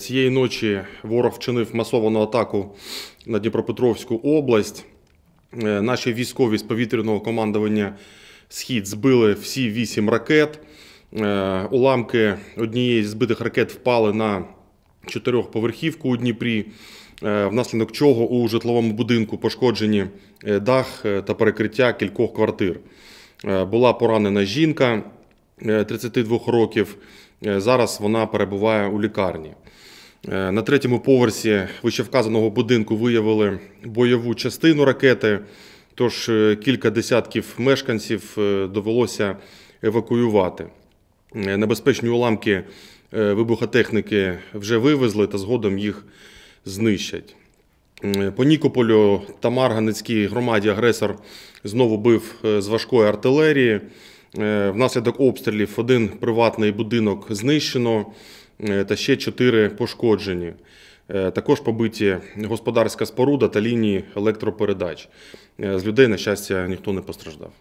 Цієї ночі ворог вчинив масовану атаку на Дніпропетровську область. Е, наші військові з повітряного командування Схід збили всі вісім ракет. Е, уламки однієї з збитих ракет впали на чотирьохповерхівку у Дніпрі, е, внаслідок чого у житловому будинку пошкоджені дах та перекриття кількох квартир. Була поранена жінка 32 років. Зараз вона перебуває у лікарні. Е, на третьому поверсі вищевказаного будинку виявили бойову частину ракети. Тож е, кілька десятків мешканців е, довелося евакуювати. Небезпечні уламки вибухотехніки вже вивезли та згодом їх знищать. По Нікополю та Марганицькій громаді агресор знову бив з важкої артилерії. Внаслідок обстрілів один приватний будинок знищено та ще 4 пошкоджені. Е, також побиті господарська споруда та лінії електропередач. Е, з людей, на щастя, ніхто не постраждав.